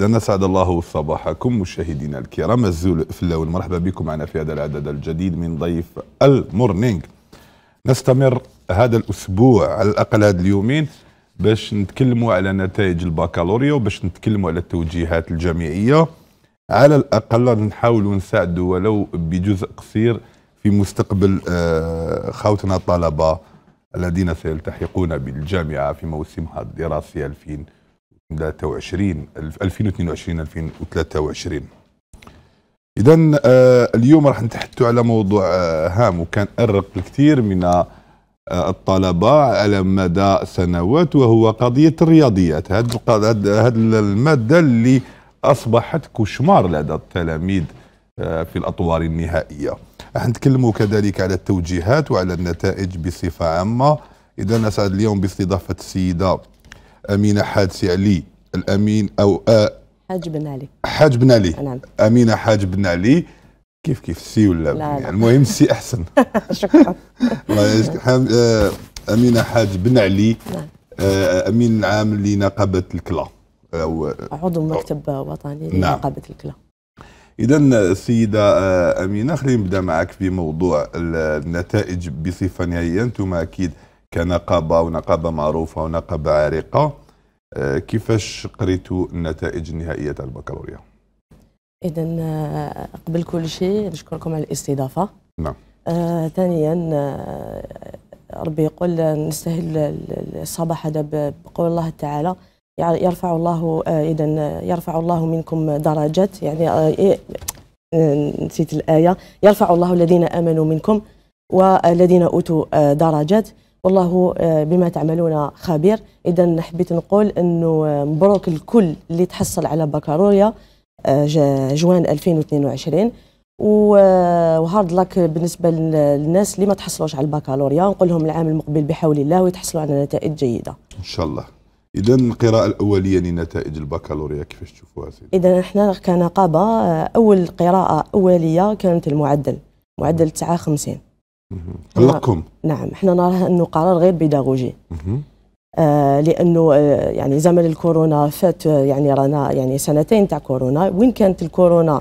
إذا أسعد الله صباحكم مشاهدينا الكرام الزول في اللون مرحبا بكم معنا في هذا العدد الجديد من ضيف المورنينغ نستمر هذا الأسبوع على الأقل هذا اليومين باش نتكلموا على نتائج الباكالوريا وباش نتكلموا على التوجيهات الجامعية على الأقل نحاولوا نساعدوا ولو بجزء قصير في مستقبل آه، خوتنا الطلبة الذين سيلتحقون بالجامعة في موسمها الدراسي 2020 23 2022 2023 اذا اليوم راح نتحدثوا على موضوع آه، هام وكان ارق الكثير من آه، الطلبه على مدى سنوات وهو قضيه الرياضيات هذه الماده اللي اصبحت كشمار لدى التلاميذ آه، في الاطوار النهائيه راح نتكلموا كذلك على التوجيهات وعلى النتائج بصفه عامه اذا اسعد اليوم باستضافه السيده أمينة حادسي علي الأمين أو أ... حاج بن علي حاج بن علي نعم. أمينة حاج بن علي كيف كيف سي ولا لا لا. يعني المهم سي أحسن شكرا أمينة حاج بن علي نعم. أمين العام لنقابة الكلا أو عضو مكتب وطني نعم. لنقابة نعم. الكلا إذا السيدة أمينة خلينا نبدأ معك في موضوع النتائج بصفة نهائية أنتم أكيد كنقابه ونقابه معروفه ونقابه عريقه آه، كيفاش قريتوا النتائج النهائيه تاع البكالوريا اذا آه، قبل كل شيء نشكركم على الاستضافه نعم آه ثانيا آه ربي يقول نستاهل الصباح هذا بقول الله تعالى يرفع الله آه اذا آه، يرفع الله منكم درجات يعني إيه، آه نسيت الايه يرفع الله الذين امنوا منكم والذين اوتوا درجات والله آه، بما تعملون خبير اذا حبيت نقول انه آه، مبروك الكل اللي تحصل على بكالوريا آه، جوان 2022 وهارد لك بالنسبه للناس اللي ما تحصلوش على البكالوريا نقول لهم العام المقبل بحول الله ويتحصلوا على نتائج جيده ان شاء الله اذا القراءه الاوليه لنتائج البكالوريا كيفاش تشوفوها سيدي اذا احنا كنقابه اول قراءه اوليه كانت المعدل معدل 59 قلقكم نعم احنا نراها انه قرار غير بيداغوجي آه لانه آه يعني زمن الكورونا فات آه، يعني رانا يعني سنتين تاع كورونا وين كانت الكورونا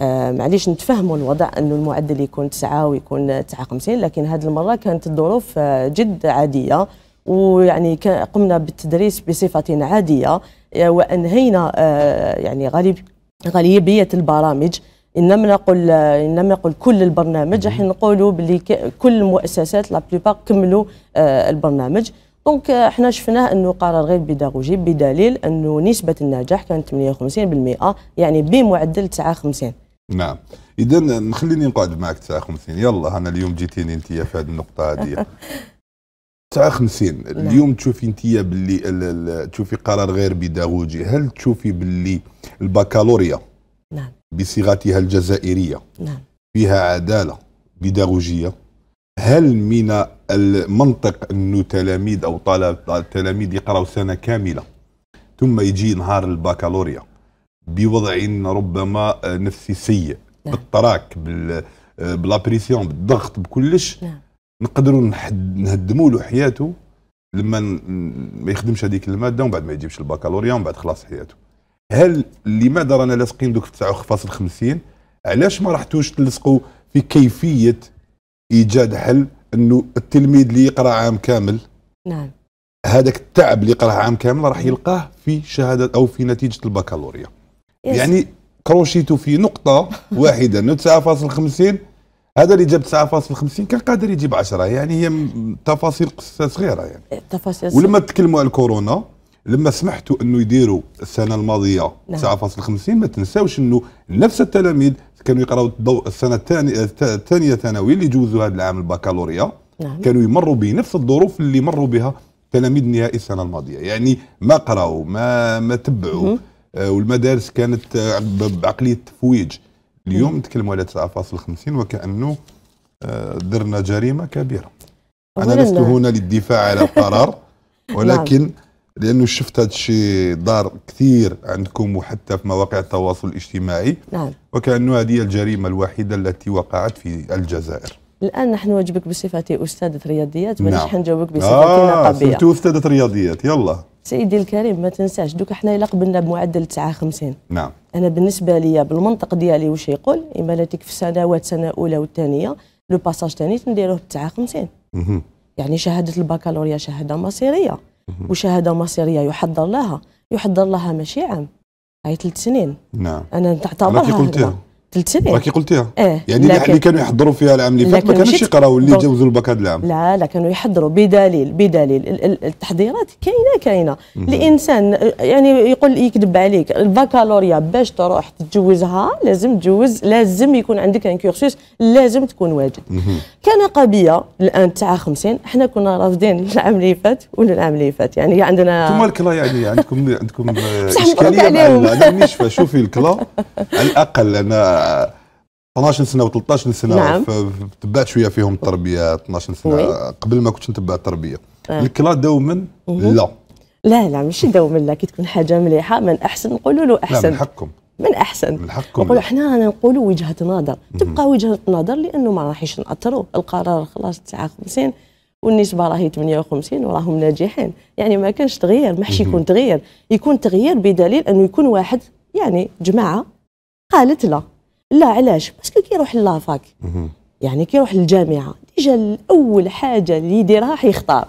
آه معليش نتفهموا الوضع انه المعدل يكون تسعه ويكون 59 لكن هذه المره كانت الظروف آه، جد عاديه ويعني قمنا بالتدريس بصفه عاديه آه، وانهينا يعني غالب غالبيه البرامج إن لم نقل إن لم نقل كل البرنامج راح نقولوا باللي كل المؤسسات لا كملوا آه، البرنامج دونك احنا شفناه انه قرار غير بيداغوجي بدليل انه نسبه النجاح كانت 58% يعني بمعدل 59 نعم اذا نخليني نقعد معك 59 يلا انا اليوم جيتيني انت في هذه النقطه هذه 59 نعم. اليوم تشوفي انت باللي تشوفي قرار غير بيداغوجي هل تشوفي باللي البكالوريا نعم. بصيغتها الجزائرية نعم. فيها عدالة بداغوجية هل من المنطق أن تلاميذ أو طالب تلاميذ يقرأوا سنة كاملة ثم يجي نهار البكالوريا بوضع ربما نفسي سيء نعم. بالتراك بالابريسيون بالضغط بكلش نعم. نقدروا نهدموا له حياته لما ما يخدمش هذيك الماده ومن بعد ما يجيبش البكالوريا ومن بعد خلاص حياته هل لماذا رانا لاصقين دوك 9.50 علاش ما رحتوش تلصقوا في كيفيه ايجاد حل انه التلميذ اللي يقرا عام كامل نعم هذاك التعب اللي يقراه عام كامل راح يلقاه في شهاده او في نتيجه البكالوريا يس. يعني كروشيتو في نقطه واحده انه 9.50 هذا اللي جاب 9.50 كان قادر يجيب 10 يعني هي تفاصيل صغيره يعني تفاصيل ولما تكلموا على الكورونا لما سمحتوا انه يديروا السنه الماضيه 9.50 نعم. ما تنساوش انه نفس التلاميذ كانوا يقراوا الضوء السنه الثانيه الثانيه ثانوي اللي جوزوا هذا العام البكالوريا نعم. كانوا يمروا بنفس الظروف اللي مروا بها تلاميذ نهائي السنه الماضيه يعني ما قراوا ما ما تبعوا آه والمدارس كانت آه بعقليه التفويج اليوم نتكلموا على 9.50 وكانه آه درنا جريمه كبيره انا لست هنا للدفاع على القرار نعم. ولكن لانه شفت هذا الشيء دار كثير عندكم وحتى في مواقع التواصل الاجتماعي نعم وكانه هذه الجريمه الوحيده التي وقعت في الجزائر الان نحن نواجبك بصفتي استاذه رياضيات مانيش نعم. حنجاوبك بصفتي آه نقابيه استاذه رياضيات يلا سيدي الكريم ما تنساش دوك حنا الا قبلنا بمعدل 59 نعم انا بالنسبه لي بالمنطق ديالي واش يقول امالتك في سنوات سنه اولى والثانيه لو باساج ثاني تنديروه ب 59 يعني شهاده البكالوريا شهاده مصيريه وشهاده مصيريه يحضر لها يحضر لها ماشي عام هاي ثلاث سنين نعم انا تعتبرها ثلث سنين راكي قلتيها اه يعني لكن اللي كانوا يحضروا فيها العام اللي فات ما كانوش يقراوا اللي جاوزوا الباك هذا العام لا لا كانوا يحضروا بدليل بدليل التحضيرات كاينه كاينه الانسان يعني يقول يكذب عليك الباكالوريا باش تروح تتجوزها لازم تجوز لازم يكون عندك ان كورسوس لازم تكون واجد كان قبيه الان تاع 50 احنا كنا رافضين العام اللي فات ولا العام اللي فات يعني عندنا ثم الكلا يعني عندكم عندكم اشكاليه مع لا شوفي الكلا على الاقل انا 12 سنه و13 سنه نعم. تبعت شويه فيهم التربيه 12 سنه وي. قبل ما كنتش نتبع التربيه آه. الكلا دوما لا لا لا ماشي دوما لا كي تكون حاجه مليحه من احسن نقولوا له احسن لا من حقكم من احسن من حقكم نقولوا حنا نقولوا وجهه نظر تبقى وجهه نظر لانه ما راحيش ناثروا القرار خلاص 59 والنسبه راهي 58 وراهم ناجحين يعني ما كانش تغيير ما حش يكون تغيير يكون تغيير بدليل انه يكون واحد يعني جماعه قالت لا لا علاش باسكو كيروح لافاك يعني كيروح للجامعه ديجا اول حاجه اللي يديرها حيختار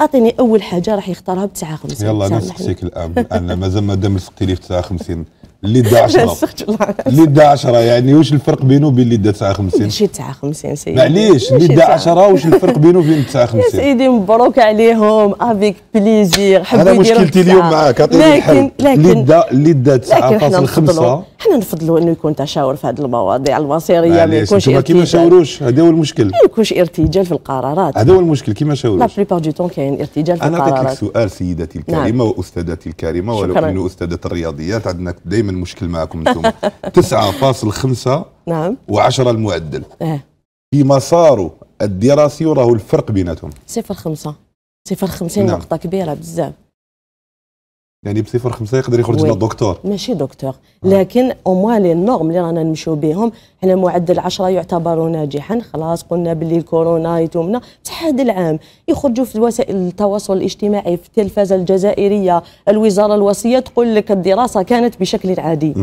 اعطيني اول حاجه راح يختارها ب 59 يلا نسقسيك الان انا مازال ما دام سقتي لي في 59 دا 10 دا 10 يعني واش الفرق بينه وبين دا 59 ماشي 59 سيدي معليش دا 10 واش الفرق بينه وبين 59 يا سيدي مبروك عليهم افيك بليزير حبيبي يديروا انا مشكلتي اليوم معاك لكن الحل ليد 9.5 حنا نفضلوا انه يكون تشاور في هذه المواضيع المصيريه ما يكونش ارتجال كيما شاوروش هذا هو المشكل ما يكونش ارتجال في القرارات هذا هو المشكل كيما شاوروش لا بليبار دو تون كاين ارتجال في القرارات انا نعطيك لك سؤال سيدتي الكريمه نعم. واستاذتي الكريمه ولو انه استاذه الرياضيات عندنا دائما دائما مشكل معكم انتم 9.5 نعم و10 المعدل إيه. في مساره الدراسي وراه الفرق بيناتهم 0.5 0.50 نعم. نقطة كبيرة بزاف يعني بصفر خمسه يقدر يخرج لنا دكتور ماشي دكتور آه. لكن اوموا لي نورم اللي رانا نمشيو بهم حنا معدل 10 يعتبر ناجحا خلاص قلنا باللي الكورونا يتمنا بصح هذا العام يخرجوا في وسائل التواصل الاجتماعي في التلفزه الجزائريه الوزاره الوصيه تقول لك الدراسه كانت بشكل عادي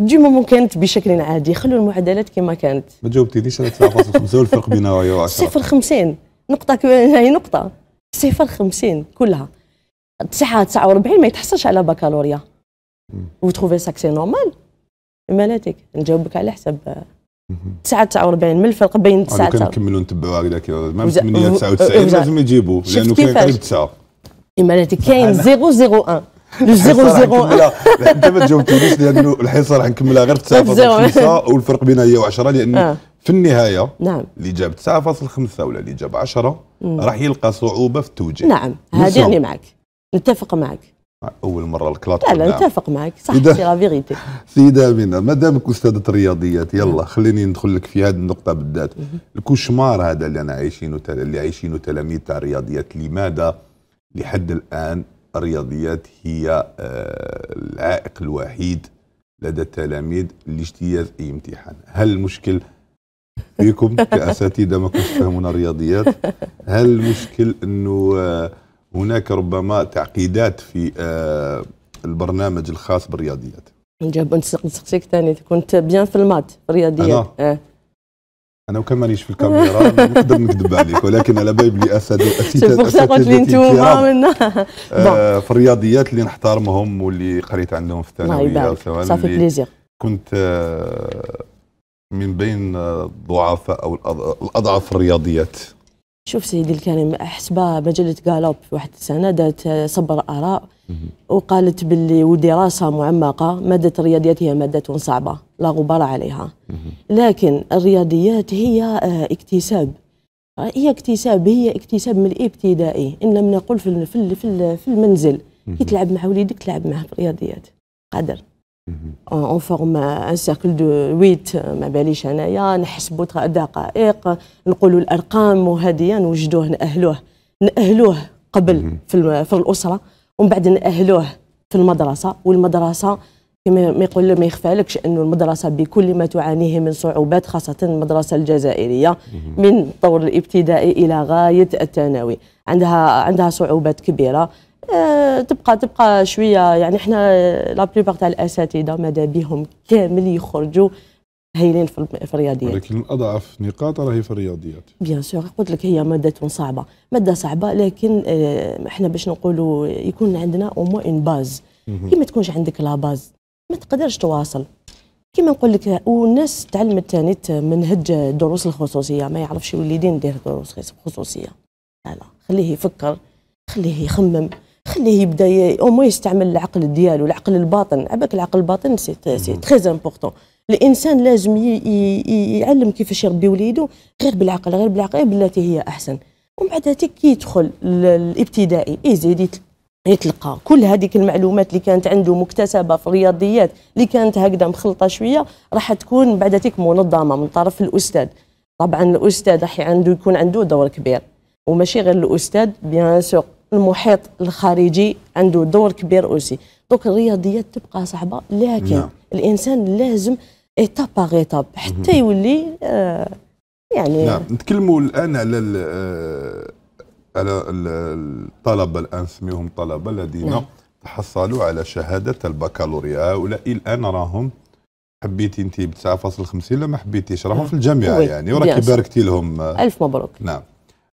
دي مو كانت بشكل عادي خلوا المعدلات كما كانت ما جاوبتينيش على 9.5 والفرق بينها وهي 10 0.50 نقطه هي نقطه صفر خمسين كلها 9 49 ما يتحصلش على بكالوريا وتروفي ساك سي نورمال مال نجاوبك على حسب 49 من الفرق بين 9 كان نكملوا نتبعوا هكذاك ما 8 99 لازم يجيبوا لانه كاين قريب 9 مال هذيك كاين 001 الزيرو زيرو انت ما تجاوبتنيش لانه الحصه راح نكملها غير 9.5 والفرق بينها هي و10 لان آه. في النهايه نعم اللي جاب 9.5 ولا اللي جاب 10 راح يلقى صعوبه في التوجيه نعم هذه راني معك نتفق معك اول مره الكلاط لا لا نتفق معك صح سي لا فيغيتي سيده امينه دامك استاذه الرياضيات يلا خليني ندخل لك في هذه النقطه بالذات الكوشمار هذا اللي انا عايشينه اللي عايشينه تلاميذ تاع الرياضيات لماذا لحد الان الرياضيات هي آه، العائق الوحيد لدى التلاميذ لاجتياز اي امتحان هل المشكل فيكم كاساتذه ما كنتش تفهمون الرياضيات هل المشكل انه آه، هناك ربما تعقيدات في آه، البرنامج الخاص بالرياضيات نجاوب سقسيك ثاني كنت بيان في المات الرياضيات أنا آه. انا وكان مانيش في الكاميرا نقدر نكذب عليك ولكن على بالي بلي اسد اساتذه آه، في الرياضيات اللي نحترمهم واللي قريت عندهم في الثانويه صافي بليزير كنت من بين الضعفاء او الاضعف في الرياضيات شوف سيدي الكريم حسب مجلة غالوب في واحد السنة دارت صبر آراء وقالت باللي ودراسة معمقة مادة الرياضيات هي مادة صعبة لا غبار عليها لكن الرياضيات هي آه، اكتساب هي اكتساب هي اكتساب من الابتدائي ان لم نقل في في في المنزل كي تلعب مع وليدك تلعب معه في الرياضيات قادر اون فورم ان سيركل دو 8 ما باليش انايا نحسبوا دقائق نقولوا الارقام وهذه نوجدوه ناهلوه ناهلوه قبل في, في الاسره ومن بعد ناهلوه في المدرسه والمدرسه كما يقول ما يخفالكش انه المدرسه بكل ما تعانيه من صعوبات خاصه المدرسه الجزائريه من طور الابتدائي الى غايه الثانوي عندها عندها صعوبات كبيره آه، تبقى تبقى شويه يعني احنا آه، لا بليبار تاع الاساتذه ماذا بهم كامل يخرجوا هايلين في الرياضيات ولكن اضعف نقاط راهي في الرياضيات بيان سور قلت لك هي ماده صعبه ماده صعبه لكن آه، احنا باش نقولوا يكون عندنا اومو اون باز كي ما تكونش عندك لا باز ما تقدرش تواصل كيما نقول لك والناس تعلمت ثاني منهج الدروس الخصوصيه ما يعرفش وليدين دير دروس خصوصيه لا لا خليه يفكر خليه يخمم خليه يبدا او يستعمل العقل ديالو العقل الباطن عباك العقل الباطن سي تري امبورطون الانسان لازم يعلم كيفاش يربي وليده غير بالعقل غير بالعقل بالتي هي احسن ومن بعد كي يدخل الابتدائي يزيد إيه يتلقى كل هذيك المعلومات اللي كانت عنده مكتسبه في الرياضيات اللي كانت هكذا مخلطه شويه راح تكون بعد هذيك منظمه من طرف الاستاذ طبعا الاستاذ راح عنده يكون عنده دور كبير وماشي غير الاستاذ بيان سور المحيط الخارجي عنده دور كبير اوسي دونك الرياضيات تبقى صعبه لكن لا. نعم. الانسان لازم ايتاب باغ ايتاب حتى يولي آه، يعني نعم نتكلموا الان على آه، على الطلبه الان نسميهم طلبه الذين نعم. تحصلوا على شهاده البكالوريا هؤلاء الان راهم حبيتي انت ب 9.50 ولا ما حبيتيش راهم نعم. في الجامعه يعني وراكي باركتي لهم الف مبروك نعم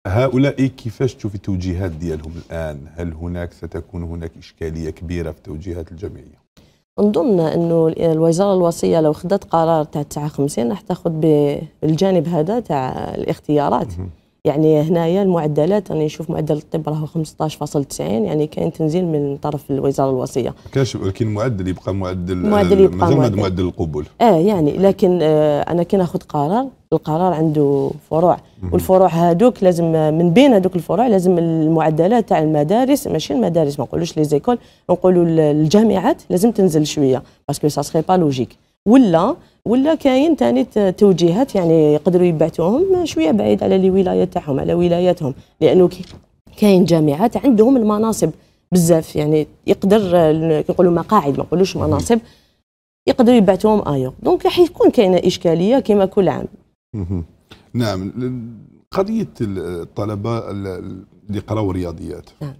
هؤلاء كيفاش تشوف التوجيهات ديالهم الان هل هناك ستكون هناك اشكاليه كبيره في توجيهات الجمعيه نظن انه الوزاره الوصيه لو خدت قرار تاع 59 راح تاخذ بالجانب هذا تاع الاختيارات يعني هنايا المعدلات راني نشوف معدل الطب راهو 15.90 يعني كاين تنزيل من طرف الوزاره الوصيه كاش ولكن المعدل يبقى معدل المعدل يبقى معدل, معدل القبول اه يعني لكن آه انا كي ناخذ قرار القرار عنده فروع والفروع هذوك لازم من بين هذوك الفروع لازم المعدلات تاع المدارس ماشي المدارس ما نقولوش لي زيكول نقولوا الجامعات لازم تنزل شويه باسكو سا سري با لوجيك ولا ولا كاين ثاني توجيهات يعني يقدروا يبعثوهم شويه بعيد على الولايه تاعهم على ولاياتهم لانه كاين جامعات عندهم المناصب بزاف يعني يقدر كيقولوا مقاعد ما نقولوش مناصب يقدروا يبعثوهم ايو دونك راح يكون كاينه اشكاليه كما كل عام نعم قضيه الطلبه اللي قراو الرياضيات نعم.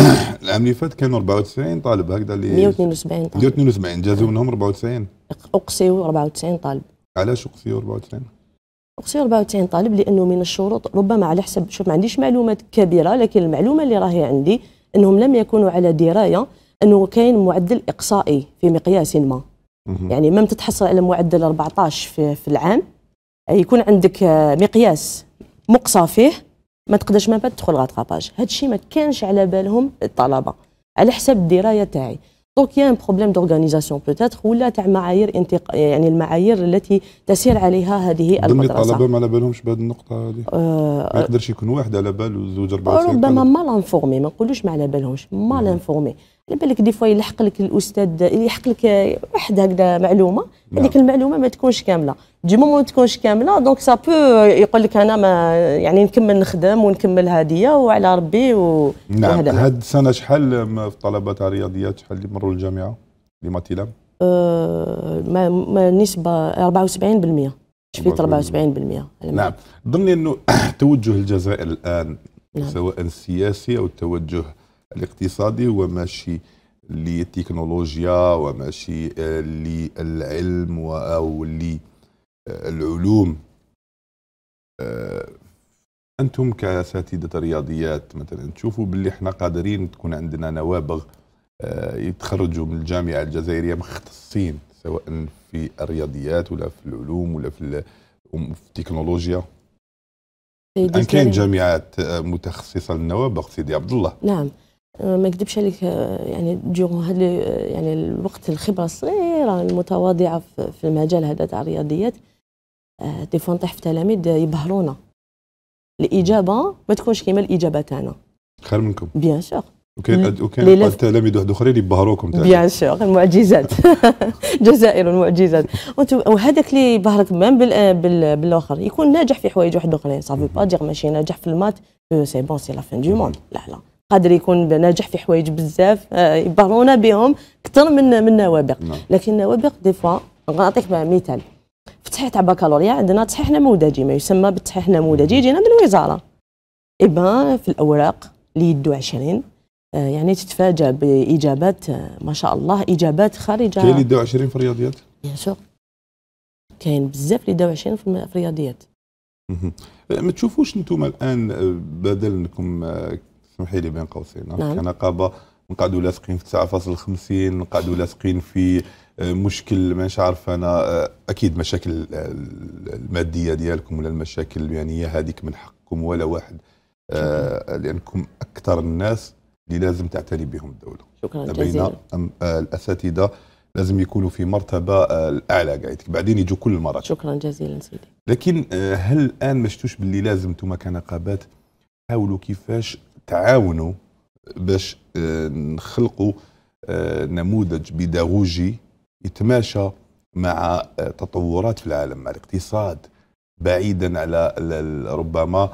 العام اللي فات كانوا 94 طالب هكذا اللي 172 طالب 172 جازوا منهم 94 اقسيو 94 طالب علاش اقسيو 94 اقسيو 94 طالب لانه من الشروط ربما على حسب شوف ما عنديش معلومات كبيره لكن المعلومه اللي راهي عندي انهم لم يكونوا على درايه انه كاين معدل اقصائي في مقياس ما يعني ما تتحصل على معدل 14 في, في العام يكون عندك مقياس مقصى فيه ما تقدرش ما تدخل غاتراباج هذا الشيء ما كانش على بالهم الطلبه على حساب الدرايه تاعي دونك يا ان بروبليم دورغانيزاسيون بوتيتر ولا تاع معايير انتق... يعني المعايير التي تسير عليها هذه المدرسه الطلبه ما على بالهمش بهذه النقطه هذه أه ما يقدرش يكون واحد على باله زوج اربعه ربما ما لانفورمي ما نقولوش ما على بالهمش ما لانفورمي على بالك دي فوا يلحق لك الاستاذ يلحق لك واحد هكذا معلومه نعم. هذيك المعلومه ما تكونش كامله دي مومون تكونش كامله دونك سا بو يقول لك انا ما يعني نكمل نخدم ونكمل هاديه وعلى ربي و نعم هاد السنه شحال في طلبه تاع الرياضيات شحال اللي مروا للجامعه اللي ما أه ما ما نسبه 74% شفيت 74% نعم ظني انه توجه الجزائر الان نعم. سواء السياسي او التوجه الاقتصادي هو ماشي للتكنولوجيا وماشي آه، للعلم او لي العلوم آه، انتم كاساتذه رياضيات مثلا تشوفوا باللي احنا قادرين تكون عندنا نوابغ آه، يتخرجوا من الجامعه الجزائريه مختصين سواء في الرياضيات ولا في العلوم ولا في التكنولوجيا ان كان جامعات آه، متخصصه للنوابغ سيدي عبد الله نعم ما نكذبش عليك يعني ديغون هذا يعني الوقت الخبره الصغير كبيره المتواضعه في المجال هذا تاع الرياضيات دي آه، فوا نطيح في تلاميذ يبهرونا الاجابه ما تكونش كيما الاجابه تاعنا خير منكم بيان سور وكاين وكاين تلاميذ واحد اخرين يبهروكم بيان سور المعجزات جزائر المعجزات وهذاك اللي يبهرك مام بالاخر يكون ناجح في حوايج واحد اخرين سافو با دير ماشي ناجح في المات سي بون سي لا فين دو موند لا لا قادر يكون ناجح في حوايج بزاف آه، يبهرونا بهم اكثر من من نوابق نعم. لكن نوابق دي فوا نعطيك مثال في التصحيح تاع بكالوريا عندنا تصحيح نموذجي ما يسمى بالتصحيح النموذجي يجينا من الوزاره ايبا في الاوراق اللي يدو 20 آه، يعني تتفاجأ باجابات آه، ما شاء الله اجابات خارجه كاين اللي يدو 20 في الرياضيات؟ بيان سور كاين بزاف اللي يدو 20 في الرياضيات ما تشوفوش انتم الان بدل انكم اسمحي لي بين قوسين نعم. كنقابه نقعدوا لاصقين في 9.50 نقعدوا لاصقين في آه، مشكل مانيش عارف انا آه، اكيد مشاكل الماديه ديالكم ولا المشاكل المهنيه هذيك من حقكم ولا واحد آه لانكم اكثر الناس اللي لازم تعتني بهم الدوله شكرا جزيلا آه، الاساتذه لازم يكونوا في مرتبه الاعلى قاعدك بعدين يجوا كل المرات شكرا جزيلا سيدي لكن هل الان ما باللي لازم انتم كنقابات حاولوا كيفاش تعاونوا باش آه، نخلقوا آه، نموذج بيداغوجي يتماشى مع آه، تطورات في العالم مع الاقتصاد بعيدا على ربما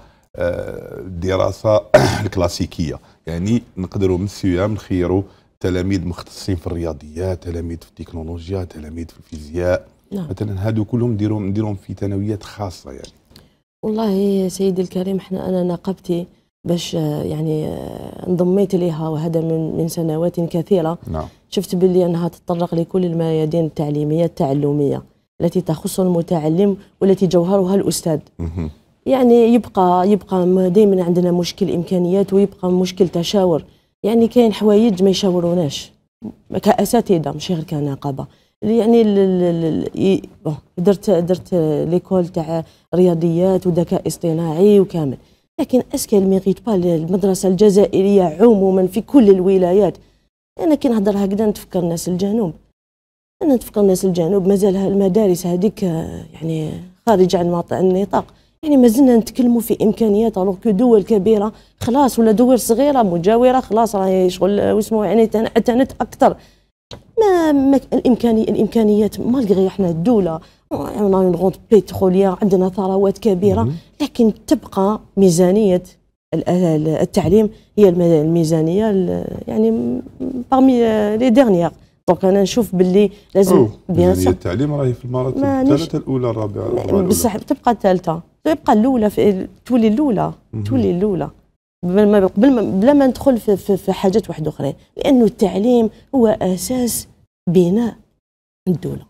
الدراسه الكلاسيكيه يعني نقدروا من سيام نخيروا تلاميذ مختصين في الرياضيات تلاميذ في التكنولوجيا تلاميذ في الفيزياء نعم. مثلا هادو كلهم نديرهم نديرهم في ثانويات خاصه يعني والله سيدي الكريم احنا انا نقبتي باش يعني انضميت لها وهذا من من سنوات كثيره نعم. شفت باللي انها تتطرق لكل الميادين التعليميه التعلميه التي تخص المتعلم والتي جوهرها الاستاذ مه. يعني يبقى يبقى دائما عندنا مشكل امكانيات ويبقى مشكل تشاور يعني كاين حوايج ما يشاوروناش كاساتذه ماشي غير كنقابه يعني ال ال ال درت درت ليكول تاع رياضيات وذكاء اصطناعي وكامل لكن اسكي ميغيت با المدرسه الجزائريه عموما في كل الولايات انا كي نهضر هكذا نتفكر ناس الجنوب انا نتفكر ناس الجنوب مازال المدارس هذيك آه، يعني خارج عن النطاق يعني مازلنا نتكلموا في امكانيات الوغ كو دول كبيره خلاص ولا دول صغيره مجاوره خلاص راهي شغل آه، واسمه يعني تنعت اكثر ما, ما الامكاني الامكانيات مالغي احنا الدوله عندنا يعني غوند عندنا ثروات كبيره لكن تبقى ميزانيه التعليم هي الميزانيه يعني بارمي لي ديرنيير دونك انا نشوف باللي لازم بيان سور التعليم راهي في المراتب الثالثه الاولى الرابعه بصح تبقى الثالثه تبقى الاولى تولي الاولى تولي الاولى بلا ما بلا ما ندخل في, في, في حاجات واحده اخرين لانه التعليم هو اساس بناء الدوله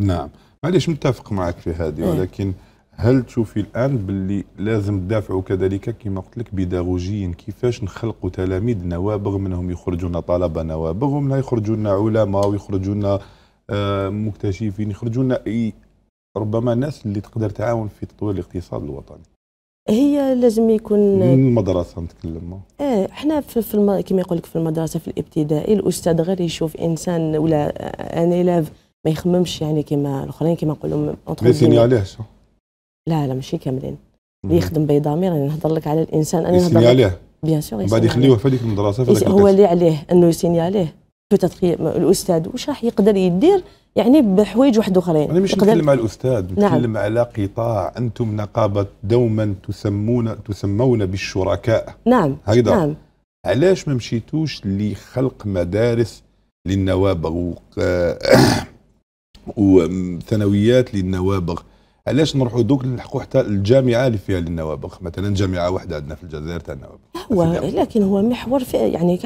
نعم معليش متفق معك في هذه إيه. ولكن هل تشوفي الان باللي لازم تدافعوا كذلك كما قلت لك بيداغوجيا كيفاش نخلقوا تلاميذ نوابغ منهم يخرجوا لنا طلبه نوابغ ومنها يخرجوا لنا علماء ويخرجوا آه، لنا مكتشفين يخرجوا لنا ربما ناس اللي تقدر تعاون في تطوير الاقتصاد الوطني هي لازم يكون من المدرسه نتكلم اه احنا في, في الم... كما يقول لك في المدرسه في الابتدائي الاستاذ غير يشوف انسان ولا ان ايلاف ما يخممش يعني كما الاخرين كما نقولوا ما شو؟ لا لا ماشي كاملين اللي يخدم بضمير انا يعني نهضر لك على الانسان انا نهضر عليه بيان سور بعد يخليوه في هذيك المدرسه في هو اللي عليه انه يسيني عليه بوتيتر الاستاذ واش راح يقدر يدير يعني بحوايج واحد اخرين انا مش نتكلم على الاستاذ نعم. نتكلم نعم. على قطاع انتم نقابه دوما تسمون تسمون بالشركاء نعم هكذا نعم علاش ما مشيتوش لخلق مدارس للنوابغ وثانويات للنوابغ علاش نروحوا دوك نلحقوا حتى الجامعه اللي فيها للنوابغ مثلا جامعه واحده عندنا في الجزائر تاع النوابغ هو لكن هو محور في يعني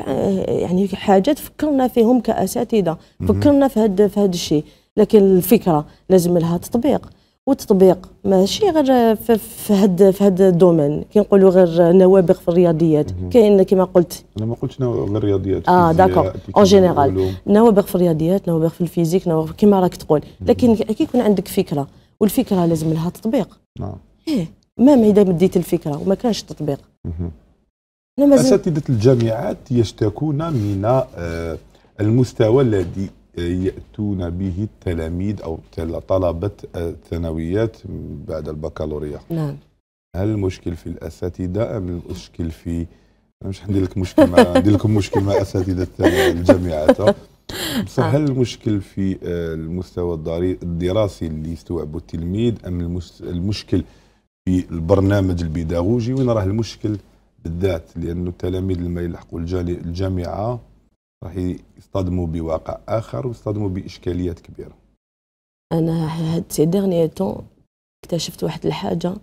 يعني حاجات فكرنا فيهم كاساتذه فكرنا في هذا في هذا الشيء لكن الفكره لازم لها تطبيق والتطبيق ماشي غير في هاد في هاد الدومين كنقولوا غير نوابغ في الرياضيات كاين كما قلت انا ما قلتش غير الرياضيات اه داكور اون جينيرال نوابغ في الرياضيات نوابغ في الفيزيك نوابغ كما راك تقول لكن كي يكون عندك فكره والفكره لازم لها تطبيق نعم ايه ما اذا مديت الفكره وما كانش تطبيق أساتذة الجامعات يشتكون من آه، المستوى الذي آه، يأتون به التلاميذ أو طلبة الثانويات آه، بعد البكالوريا نعم هل المشكل في الأساتذة أم المشكل في أنا مش حندير لك مشكل مع ندير لكم مشكل مع أساتذة الجامعات بصح هل المشكل في المستوى الدراسي اللي يستوعبه التلميذ أم المشكل في البرنامج البيداغوجي وين راه المشكل بالذات لأنه التلاميذ لما يلحقوا الجامعة راح يصطدموا بواقع آخر ويصطدموا بإشكاليات كبيرة أنا هاد سي ديرني تون اكتشفت واحد الحاجة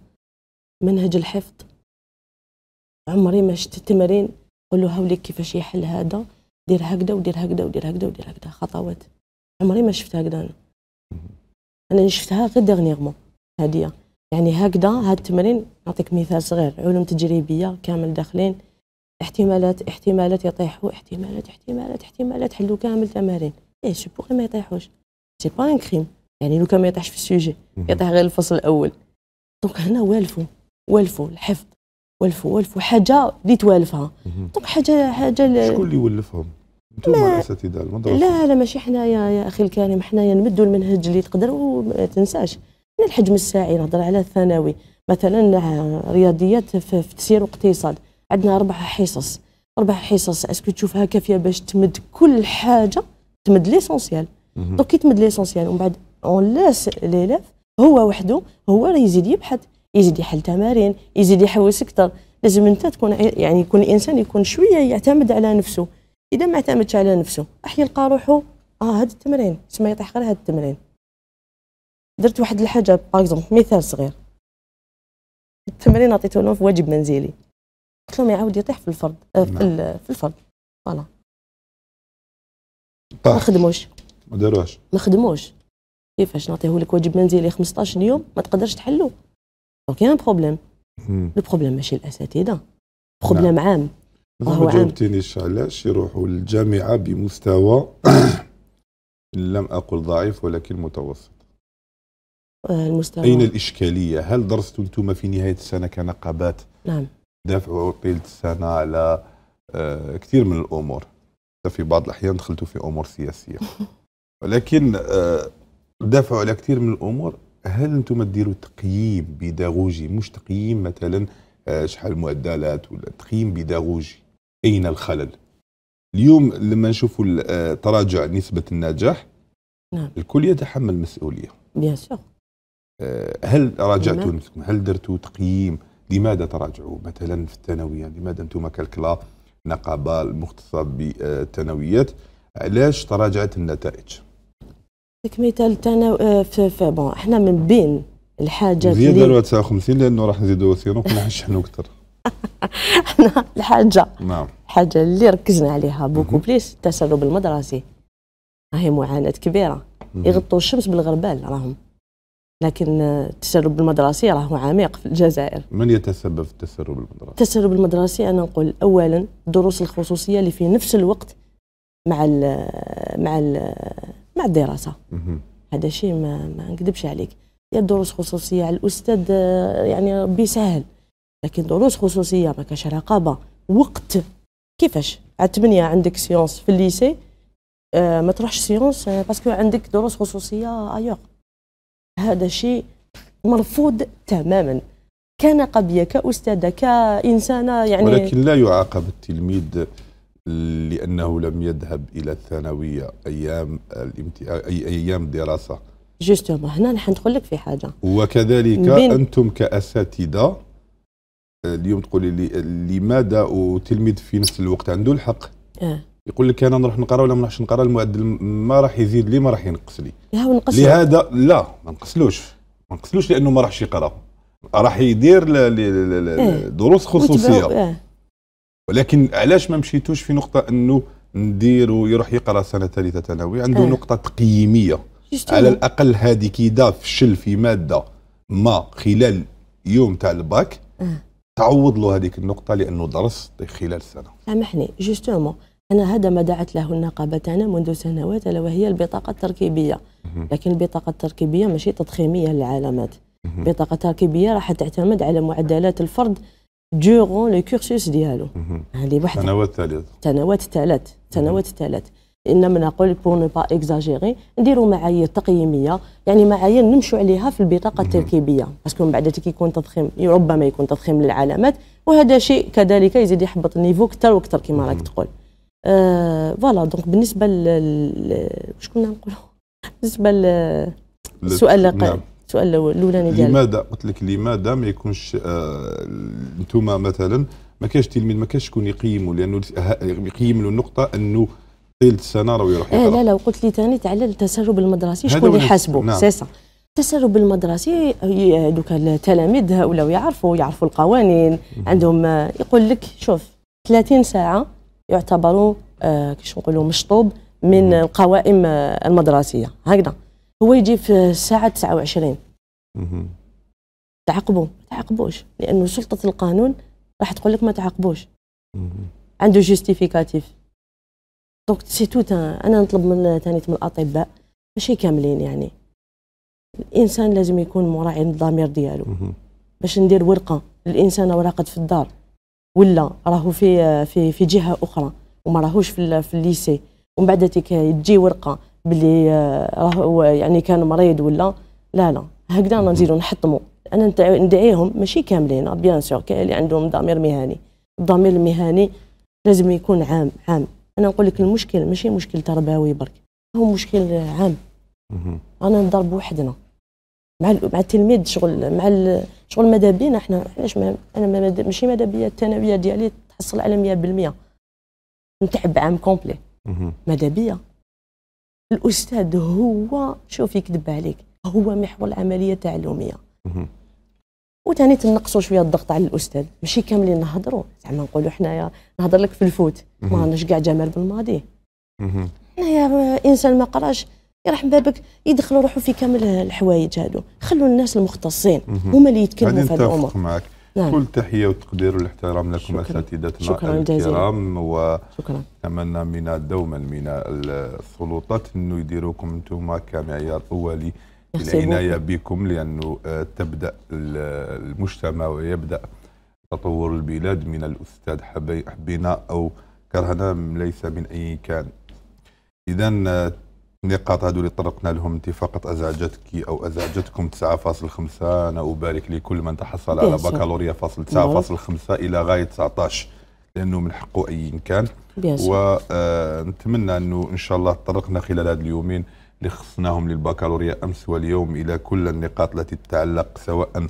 منهج الحفظ عمري ما شفت تمرين قول هاولي كيفاش يحل هذا دير هكذا ودير هكذا ودير هكذا ودير هكذا خطوات عمري ما شفت هكذا انا انا شفتها غير ديغنيغمون هادية يعني هكذا هاد التمرين نعطيك مثال صغير علوم تجريبيه كامل داخلين احتمالات احتمالات يطيحوا احتمالات احتمالات احتمالات حلوا كامل تمارين ايه سي بوغ ما يطيحوش سي با ان كريم يعني لو كان ما يطيحش في السوجي يطيح غير الفصل الاول دونك هنا والفوا والفوا الحفظ والفوا والفوا حاجه اللي توالفها دونك حاجه حاجه شكون اللي يولفهم؟ انتم الاساتذه المدرسه لا لا ماشي حنايا يا اخي الكريم حنايا نمدوا المنهج اللي تقدر وما تنساش من الحجم الساعي نهضر على الثانوي مثلا آه، رياضيات في تسيير واقتصاد عندنا اربع حصص اربع حصص اسكو تشوفها كافيه باش تمد كل حاجه تمد ليسونسيال دونك كي تمد ليسونسيال ومن بعد اون لاس ليلاف هو وحده هو راه يزيد يبحث يزيد يحل تمارين يزيد يحوس اكثر لازم انت تكون يعني يكون الانسان يكون شويه يعتمد على نفسه اذا ما اعتمدش على نفسه راح يلقى روحه اه هاد التمرين سما يطيح غير هاد التمرين درت واحد الحاجه باغ مثال صغير التمرين عطيته لهم في واجب منزلي قلت لهم يعاود يطيح في الفرد آه في, نعم. في الفرد فوالا ما خدموش ما داروش ما خدموش كيفاش نعطيه لك واجب منزلي 15 يوم ما تقدرش تحلو دونك ان بروبليم لو بروبليم ماشي الاساتذه بروبليم هو نعم. عام ما علاش يروحوا للجامعه بمستوى لم اقل ضعيف ولكن متوسط المستوى أين الإشكالية؟ هل درستم أنتم في نهاية السنة كنقابات نعم دافعوا طيلة السنة على آه، كثير من الأمور في بعض الأحيان دخلتوا في أمور سياسية ولكن آه، دافعوا على كثير من الأمور هل أنتم ديروا تقييم بيداغوجي مش تقييم مثلا آه، شحال المعدلات ولا تقييم بيداغوجي أين الخلل؟ اليوم لما نشوفوا تراجع نسبة النجاح نعم الكل يتحمل مسؤولية بيان سور آه، هل راجعتوا نفسكم هل درتوا تقييم لماذا تراجعوا مثلا في الثانويه لماذا انتم كالكلا نقابه المختصه بالثانويات علاش تراجعت النتائج لك مثال التنو... في بون احنا من بين الحاجات اللي داروا 59 لانه راح نزيدوا سيرو كنا نشحنوا اكثر احنا الحاجه نعم الحاجه اللي ركزنا عليها بوكو بليس التسرب المدرسي راهي معاناه كبيره يغطوا الشمس بالغربال راهم لكن التسرب المدرسي راهو عميق في الجزائر من يتسبب في التسرب المدرسي؟ التسرب المدرسي أنا نقول أولا الدروس الخصوصية اللي في نفس الوقت مع ال مع ال مع الدراسة هذا شيء ما, ما نكذبش عليك يا دروس خصوصية على الأستاذ يعني ربي سهل لكن دروس خصوصية ما كاش رقابة وقت كيفاش على 8 عندك سيونس في الليسي آه ما تروحش سيونس باسكو آه، عندك دروس خصوصية أيوغ هذا شيء مرفوض تماما كان قبلي كأستاذة كإنسانة يعني ولكن لا يعاقب التلميذ لأنه لم يذهب إلى الثانوية أيام الامت... أي أيام الدراسة جوستومون هنا راح نقول لك في حاجة وكذلك أنتم كأساتذة اليوم تقولي لي لماذا وتلميذ في نفس الوقت عنده الحق آه. يقول لك انا نروح نقرا ولا ما نروحش نقرا المعدل ما راح يزيد لي ما راح ينقص لي لهذا لا ما نقصلوش ما نقصلوش لانه ما راحش يقرا راح يدير إيه. دروس خصوصيه إيه. ولكن علاش ما مشيتوش في نقطه انه نديرو يروح يقرا سنه ثالثه ثانوي عنده إيه. نقطه تقييميه على الاقل هذه كي فشل في ماده ما خلال يوم تاع الباك تعوض له هذيك النقطه لانه درس خلال سنه سامحني جوستومون أنا هذا ما دعت له النقابة تاعنا منذ سنوات ألا وهي البطاقة التركيبية لكن البطاقة التركيبية ماشي تضخيمية للعلامات البطاقة التركيبية راح تعتمد على معدلات الفرد ديورون لو كورسوس ديالو هذه وحدة سنوات ثلاث سنوات ثلاث سنوات ثلاث انما نقول بور نو با إكزاجيغي نديروا معايير تقييميه يعني معايير نمشوا عليها في البطاقه التركيبيه باسكو من بعد كيكون يكون تضخيم ربما يكون تضخيم للعلامات وهذا شيء كذلك يزيد يحبط النيفو اكثر واكثر كما راك تقول آه، فوالا دونك بالنسبه ل واش كنا نقولوا بالنسبه للسؤال نعم. السؤال الاولاني ديالك لماذا قلت لك لماذا ما يكونش انتم آه مثلا ما كاينش تلميذ ما كاينش شكون يقيموا لانه يقيم له النقطه انه طيله السنه راه يروح آه لا لا وقلت لي ثاني على التسرب المدرسي شكون اللي حاسبه نعم. سي التسرب المدرسي دوك التلاميذ هؤلاء يعرفوا يعرفوا القوانين عندهم آه، يقول لك شوف 30 ساعه يعتبروا آه، كيش نقولوا مشطوب من القوائم آه، المدرسيه هكذا هو يجي في الساعه 29 تعاقبوا ما تعاقبوش لانه سلطه القانون راح تقول لك ما تعاقبوش عنده جوستيفيكاتيف دونك سي توت انا نطلب من ثاني من الاطباء ماشي كاملين يعني الانسان لازم يكون مراعي للضمير ديالو باش ندير ورقه للانسان وراقد في الدار ولا راهو في في في جهه اخرى وما راهوش في, في الليسي ومن بعد تجي ورقه باللي آه، راهو يعني كان مريض ولا لا لا هكذا نزيدو نحطمو انا ندعيهم ماشي كاملين بيان سور كاين اللي عندهم ضمير مهني الضمير المهني لازم يكون عام عام انا نقول لك المشكل ماشي مشكل تربوي برك هو مشكل عام انا نضرب وحدنا مع مع التلميذ شغل مع شغل ماذا بينا حنا علاش ما انا ماشي ماذا بيا الثانويه ديالي تحصل على 100% نتعب عام كومبلي ماذا بيا الاستاذ هو شوف يكذب عليك هو محور العمليه التعلميه وثاني تنقصوا شويه الضغط على الاستاذ ماشي كاملين نهضروا زعما نقولوا حنايا نهضر لك في الفوت ما عندناش كاع جمال بالماضي حنايا آه، انسان ما قراش يرحم بابك يدخلوا روحوا في كامل الحوايج هادو خلوا الناس المختصين هما اللي يتكلموا في هذه الامور معك نعم. كل تحيه والتقدير والاحترام لكم اساتذتنا الكرام ونتمنى من دوما من السلطات انه يديروكم انتم كمعيار اولي للعنايه بكم لانه آه، تبدا المجتمع ويبدا تطور البلاد من الاستاذ حبينا او كرهنا ليس من اي كان اذا آه، النقاط هذو اللي طرقنا لهم انت فقط ازعجتك او ازعجتكم 9.5 انا ابارك لكل من تحصل على بكالوريا فاصل 9.5 نعم. الى غايه 19 لانه من حقه اي كان ونتمنى آه، انه ان شاء الله تطرقنا خلال هذه اليومين اللي خصناهم للبكالوريا امس واليوم الى كل النقاط التي تتعلق سواء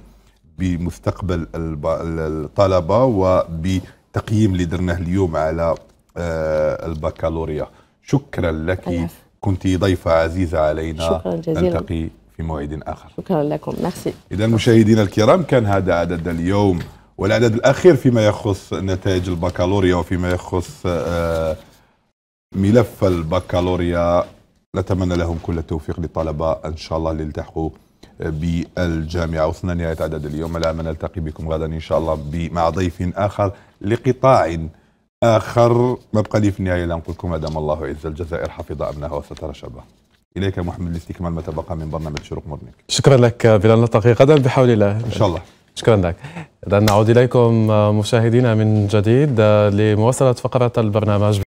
بمستقبل الطلبه وبتقييم اللي درناه اليوم على آه، البكالوريا شكرا لك كنت ضيفة عزيزة علينا شكرا جزيلا نلتقي في موعد آخر شكرا لكم ميرسي إذا مشاهدينا الكرام كان هذا عدد اليوم والعدد الأخير فيما يخص نتائج البكالوريا وفيما يخص آه، ملف البكالوريا نتمنى لهم كل التوفيق للطلبة إن شاء الله ليلتحقوا بالجامعة وصلنا نهاية عدد اليوم الآن نلتقي بكم غدا إن شاء الله مع ضيف آخر لقطاع آخر ما بقى لي في النهاية إلا نقول لكم أدام الله عز الجزائر حفظ أمنها وستر شعبها إليك محمد لاستكمال ما تبقى من برنامج شروق مرنك شكرا لك بلال نلتقي غدا بحول الله إن شاء الله شكرا لك إذا نعود إليكم آه، مشاهدينا من جديد آه، لمواصلة فقرة البرنامج